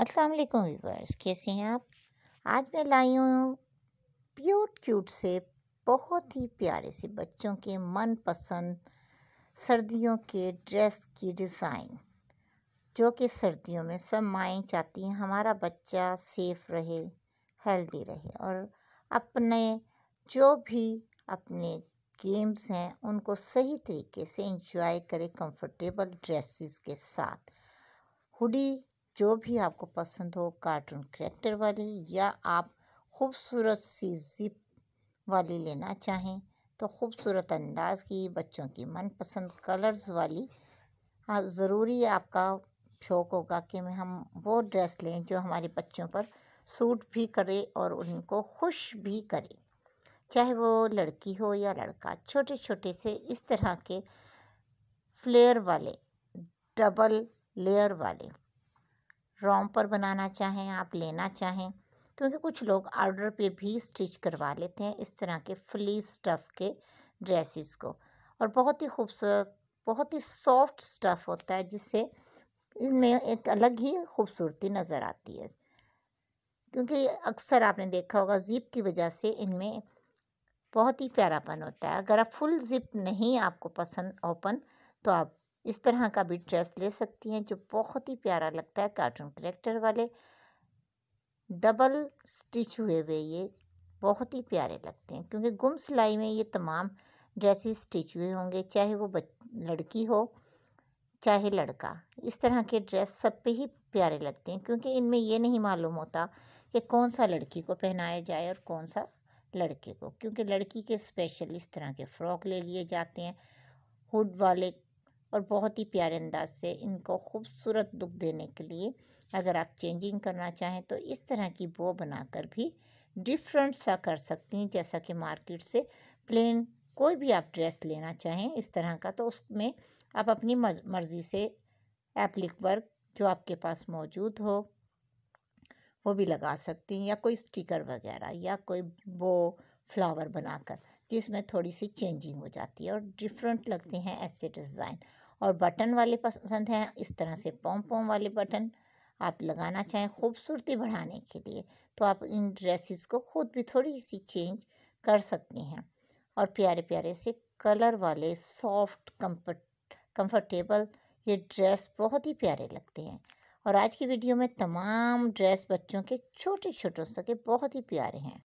अस्सलाम वालेकुम व्यूवर्स कैसे हैं आप आज मैं लाई हूँ प्यूट क्यूट से बहुत ही प्यारे से बच्चों के मनपसंद सर्दियों के ड्रेस की डिज़ाइन जो कि सर्दियों में सब माएँ चाहती हैं हमारा बच्चा सेफ रहे हेल्दी रहे और अपने जो भी अपने गेम्स हैं उनको सही तरीके से इंजॉय करें कंफर्टेबल ड्रेसेस के साथ हुडी जो भी आपको पसंद हो कार्टून करेक्टर वाली या आप खूबसूरत सी ज़िप वाली लेना चाहें तो खूबसूरत अंदाज की बच्चों की मनपसंद कलर्स वाली आप ज़रूरी आपका शौक़ होगा कि हम वो ड्रेस लें जो हमारे बच्चों पर सूट भी करे और उनको खुश भी करे चाहे वो लड़की हो या लड़का छोटे छोटे से इस तरह के फ्लेयर वाले डबल लेयर वाले पर बनाना चाहें आप लेना चाहें क्योंकि तो कुछ लोग ऑर्डर पे भी स्टिच करवा लेते हैं इस तरह के फ्ली स्टफ़ के ड्रेसेस को और बहुत ही खूबसूरत बहुत ही सॉफ्ट स्टफ़ होता है जिससे इनमें एक अलग ही खूबसूरती नज़र आती है क्योंकि अक्सर आपने देखा होगा ज़िप की वजह से इनमें बहुत ही प्यारापन होता है अगर आप फुल ज़िप नहीं आपको पसंद ओपन तो आप इस तरह का भी ड्रेस ले सकती हैं जो बहुत ही प्यारा लगता है कार्टून करेक्टर वाले डबल स्टिच हुए हुए ये बहुत ही प्यारे लगते हैं क्योंकि गुम सिलाई में ये तमाम ड्रेसेस स्टिच हुए होंगे चाहे वो लड़की हो चाहे लड़का इस तरह के ड्रेस सब पे ही प्यारे लगते हैं क्योंकि इनमें ये नहीं मालूम होता कि कौन सा लड़की को पहनाया जाए और कौन सा लड़के को क्योंकि लड़की के स्पेशल इस तरह के फ्रॉक ले लिए जाते हैं हुड वाले और बहुत ही प्यारे अंदाज से इनको खूबसूरत लुक देने के लिए अगर आप चेंजिंग करना चाहें तो इस तरह की बो बनाकर भी डिफरेंट सा कर सकती हैं जैसा कि मार्केट से प्लेन कोई भी आप ड्रेस लेना चाहें इस तरह का तो उसमें आप अपनी मर्ज़ी से एप्लिक वर्क जो आपके पास मौजूद हो वो भी लगा सकती हैं या कोई स्टिकर वगैरह या कोई बो फ्लावर बनाकर जिसमें थोड़ी सी चेंजिंग हो जाती है और डिफरेंट लगते हैं ऐसे डिज़ाइन और बटन वाले पसंद हैं इस तरह से पोम पॉम वाले बटन आप लगाना चाहें खूबसूरती बढ़ाने के लिए तो आप इन ड्रेसेस को खुद भी थोड़ी सी चेंज कर सकते हैं और प्यारे प्यारे से कलर वाले सॉफ्ट कम्फर्ट कम्फर्टेबल ये ड्रेस बहुत ही प्यारे लगते हैं और आज की वीडियो में तमाम ड्रेस बच्चों के छोटे छोटों से के बहुत ही प्यारे हैं